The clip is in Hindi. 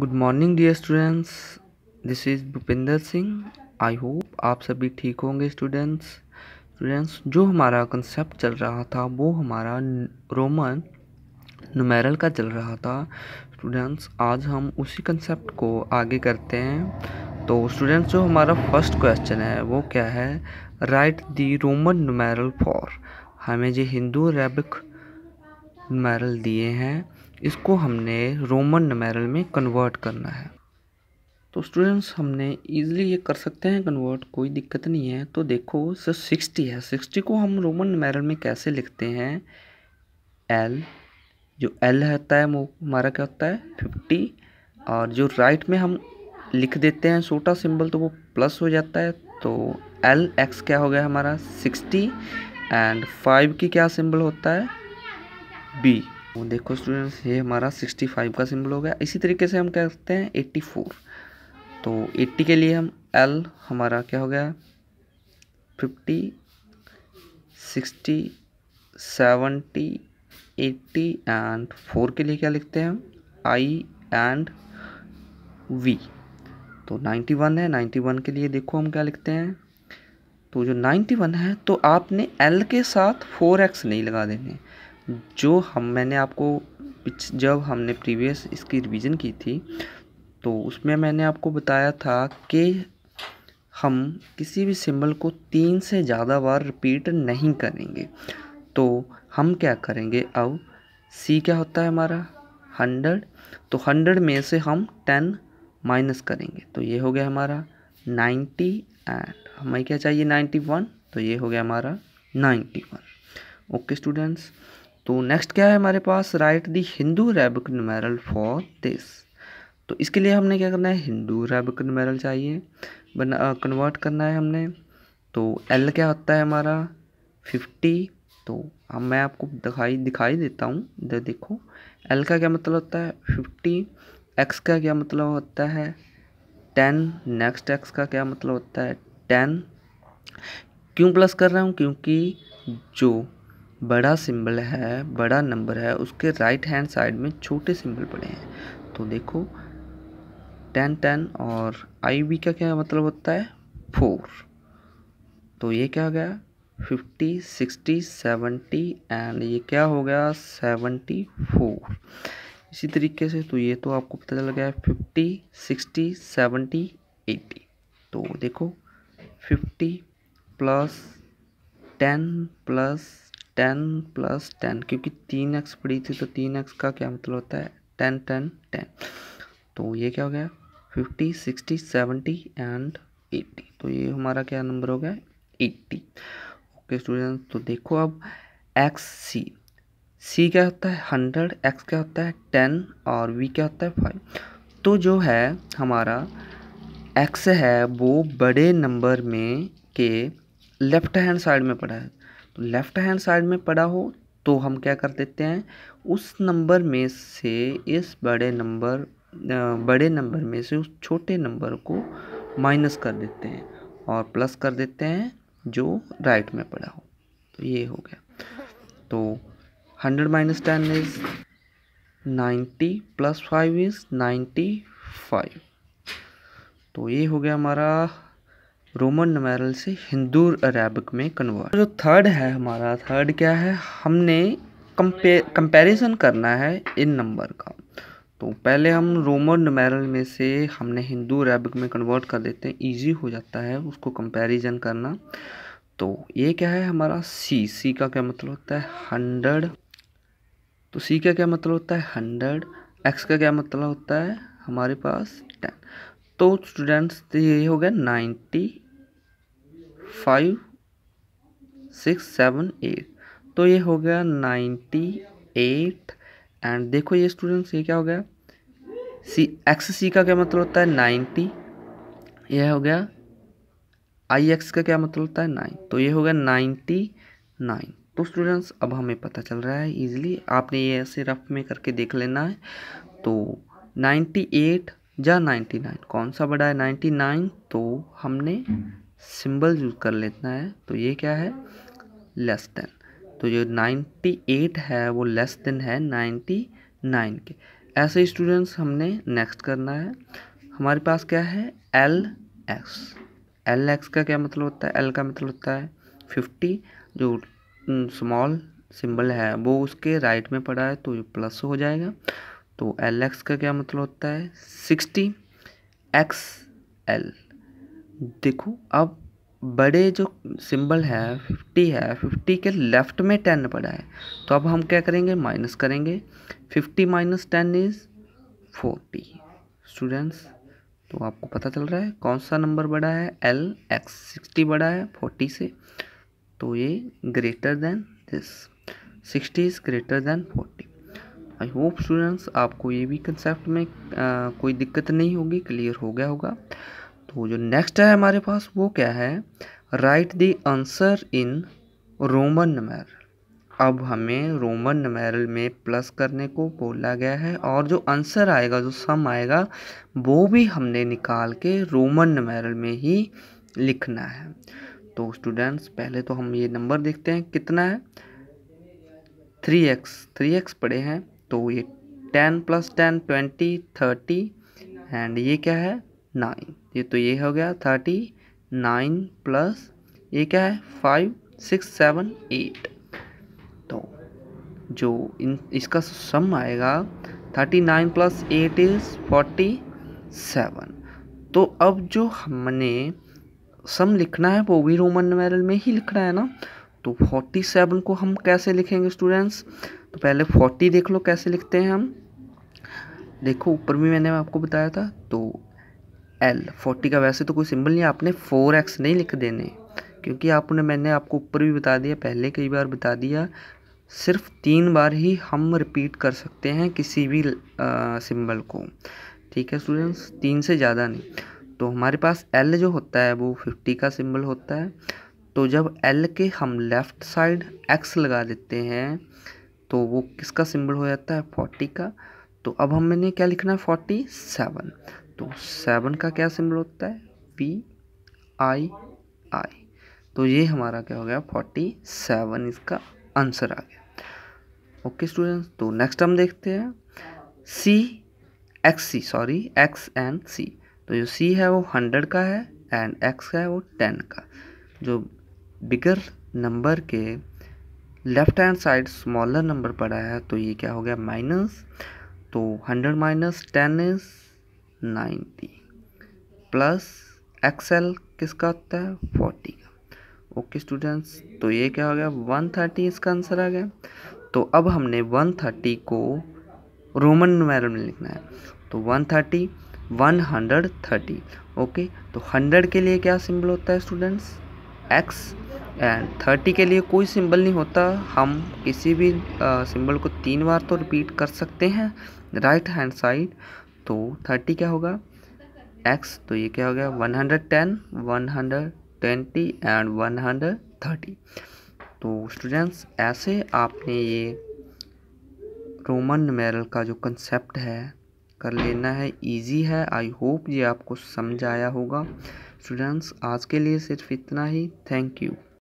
good morning dear students this is Bhupendra Singh I hope आप सभी ठीक होंगे स्टूडेंट्स स्टूडेंट्स जो हमारा कंसेप्ट चल रहा था वो हमारा रोमन नुमेरल का चल रहा था स्टूडेंट्स आज हम उसी कंसेप्ट को आगे करते हैं तो स्टूडेंट्स जो हमारा फर्स्ट क्वेश्चन है वो क्या है write the Roman numeral for हमें जो हिंदू अरेबिक नुमेरल दिए हैं इसको हमने रोमन नमेरल में कन्वर्ट करना है तो स्टूडेंट्स हमने ईजिली ये कर सकते हैं कन्वर्ट कोई दिक्कत नहीं है तो देखो सर सिक्सटी है सिक्सटी को हम रोमन नमेरल में कैसे लिखते हैं एल जो एल होता है वो हमारा क्या होता है फिफ्टी और जो राइट में हम लिख देते हैं छोटा सिंबल तो वो प्लस हो जाता है तो एल एक्स क्या हो गया हमारा सिक्सटी एंड फाइव की क्या सिंबल होता है बी वो देखो स्टूडेंट्स ये हमारा 65 का सिंबल हो गया इसी तरीके से हम क्या करते हैं 84 तो 80 के लिए हम L हमारा क्या हो गया 50 60 70 एट्टी एंड 4 के लिए क्या लिखते हैं हम आई एंड वी तो 91 है 91 के लिए देखो हम क्या लिखते हैं तो जो 91 है तो आपने L के साथ 4x नहीं लगा देने जो हम मैंने आपको जब हमने प्रीवियस इसकी रिवीजन की थी तो उसमें मैंने आपको बताया था कि हम किसी भी सिंबल को तीन से ज़्यादा बार रिपीट नहीं करेंगे तो हम क्या करेंगे अब सी क्या होता है हमारा हंड्रेड तो हंड्रेड में से हम टेन माइनस करेंगे तो ये हो गया हमारा नाइन्टी एंड हमें क्या चाहिए नाइन्टी वन तो ये हो गया हमारा नाइन्टी वन ओके स्टूडेंट्स तो नेक्स्ट क्या है हमारे पास right the Hindu Arabic numeral for this तो इसके लिए हमने क्या करना है हिंदू रेबिक नमेरल चाहिए बना कन्वर्ट करना है हमने तो एल क्या होता है हमारा फिफ्टी तो हम मैं आपको दिखाई दिखाई देता हूँ दे देखो एल का क्या मतलब होता है फिफ्टी एक्स का क्या मतलब होता है टेन नेक्स्ट एक्स का क्या मतलब होता है टेन क्यों प्लस कर रहा हूँ क्योंकि जो बड़ा सिंबल है बड़ा नंबर है उसके राइट हैंड साइड में छोटे सिंबल पड़े हैं तो देखो टेन टेन और आई वी का क्या मतलब होता है फोर तो ये क्या हो गया फिफ्टी सिक्सटी सेवेंटी एंड ये क्या हो गया सेवेंटी फोर इसी तरीके से तो ये तो आपको पता चल गया फिफ्टी सिक्सटी सेवेंटी एटी तो देखो fifty plus ten plus ten plus ten क्योंकि तीन एक्स पड़ी थी तो तीन एक्स का क्या मतलब होता है टेन टेन टेन तो ये क्या हो गया fifty sixty seventy and eighty तो ये हमारा क्या नंबर हो गया एट्टी ओके स्टूडेंट तो देखो अब एक्स सी सी क्या होता है हंड्रेड एक्स क्या होता है टेन और वी क्या होता है फाइव तो जो है हमारा एक्स है वो बड़े नंबर में के लेफ्ट हैंड साइड में पड़ा है तो लेफ़्ट हैंड साइड में पड़ा हो तो हम क्या कर देते हैं उस नंबर में से इस बड़े नंबर बड़े नंबर में से उस छोटे नंबर को माइनस कर देते हैं और प्लस कर देते हैं जो राइट में पड़ा हो तो ये हो गया तो hundred minus ten is ninety plus five is ninety five तो ये हो गया हमारा रोमन नमेरल से हिंदू अरेबिक में कन्वर्ट जो थर्ड है हमारा थर्ड क्या है हमने कंपे कंपेरिजन करना है इन नंबर का तो पहले हम रोमन नमेरल में से हमने हिंदू अरेबिक में कन्वर्ट कर देते हैं इजी हो जाता है उसको कंपेरिजन करना तो ये क्या है हमारा सी सी का क्या मतलब होता है हंड्रेड तो सी का क्या मतलब होता है हंड्रेड एक्स का क्या मतलब होता है हमारे पास टेन तो स्टूडेंट्स तो ये हो गया ninety five six seven eight तो ये हो गया नाइन्टी एट एंड देखो ये स्टूडेंट्स ये क्या हो गया सी एक्स सी का क्या मतलब होता है नाइन्टी यह हो गया आई एक्स का क्या मतलब होता है नाइन तो ये हो गया नाइन्टी नाइन तो स्टूडेंट्स अब हमें पता चल रहा है इजीली आपने ये ऐसे रफ में करके देख लेना है तो नाइन्टी एट या 99 कौन सा बड़ा है 99 तो हमने सिंबल यूज कर लेना है तो ये क्या है लेस देन तो जो 98 है वो लेस देन है 99 के ऐसे स्टूडेंट्स हमने नेक्स्ट करना है हमारे पास क्या है एल एक्स एल एक्स का क्या मतलब होता है एल का मतलब होता है फिफ्टी जो स्मॉल सिंबल है वो उसके राइट में पड़ा है तो प्लस हो जाएगा तो एल एक्स का क्या मतलब होता है सिक्सटी एक्स एल देखो अब बड़े जो सिंबल है फिफ्टी है फिफ्टी के लेफ्ट में टेन पड़ा है तो अब हम क्या करेंगे माइनस करेंगे fifty minus ten is forty students तो आपको पता चल रहा है कौन सा नंबर बड़ा है एल एक्स सिक्सटी बड़ा है फोर्टी से तो ये greater than this sixty is greater than forty I hope students आपको ये भी कंसेप्ट में आ, कोई दिक्कत नहीं होगी क्लियर हो गया होगा तो जो नेक्स्ट है हमारे पास वो क्या है right the answer in Roman numeral अब हमें रोमन नमैरल में प्लस करने को बोला गया है और जो आंसर आएगा जो सम आएगा वो भी हमने निकाल के रोमन नमैरल में ही लिखना है तो स्टूडेंट्स पहले तो हम ये नंबर देखते हैं कितना है थ्री एक्स थ्री एक्स पढ़े हैं तो ये ten plus ten twenty thirty and ये क्या है नाइन ये तो ये हो गया थर्टी नाइन प्लस ये क्या है फाइव सिक्स सेवन एट तो जो इन इसका सम आएगा thirty nine plus eight is forty seven तो अब जो हमने सम लिखना है वो भी रोमन न्यूमेरल में ही लिखना है ना तो फोर्टी सेवन को हम कैसे लिखेंगे स्टूडेंट्स तो पहले फोर्टी देख लो कैसे लिखते हैं हम देखो ऊपर भी मैंने आपको बताया था तो एल फोर्टी का वैसे तो कोई सिंबल नहीं आपने फोर एक्स नहीं लिख देने क्योंकि आपने मैंने आपको ऊपर भी बता दिया पहले कई बार बता दिया सिर्फ तीन बार ही हम रिपीट कर सकते हैं किसी भी सिंबल को ठीक है स्टूडेंट्स तीन से ज़्यादा नहीं तो हमारे पास एल जो होता है वो फिफ्टी का सिंबल होता है तो जब एल के हम लेफ़्ट साइड एक्स लगा देते हैं तो वो किसका सिंबल हो जाता है फोर्टी का तो अब हमने क्या लिखना है फोर्टी सेवन तो सेवन का क्या सिंबल होता है पी आई आई तो ये हमारा क्या हो गया फोर्टी सेवन इसका आंसर आ गया ओके स्टूडेंट्स तो नेक्स्ट हम देखते हैं C X C sorry X and C तो जो सी है वो हंड्रेड का है एंड एक्स है वो टेन का जो बिगर नंबर के left hand side smaller number पड़ा है तो ये क्या हो गया माइनस तो hundred minus ten is ninety plus XL किसका होता है फोर्टी का ओके स्टूडेंट्स तो ये क्या हो गया वन थर्टी इसका आंसर आ गया तो अब हमने वन थर्टी को रोमन नुमेरल में लिखना है तो one thirty one hundred thirty okay तो हंड्रेड के लिए क्या सिंबल होता है स्टूडेंट्स एक्स एंड थर्टी के लिए कोई सिंबल नहीं होता हम किसी भी सिंबल को तीन बार तो रिपीट कर सकते हैं राइट हैंड साइड तो थर्टी क्या होगा एक्स तो ये क्या हो गया one hundred ten one hundred twenty and one hundred thirty तो स्टूडेंट्स ऐसे आपने ये रोमन मेरल का जो कंसेप्ट है कर लेना है इजी है आई होप ये आपको समझ आया होगा स्टूडेंट्स आज के लिए सिर्फ इतना ही थैंक यू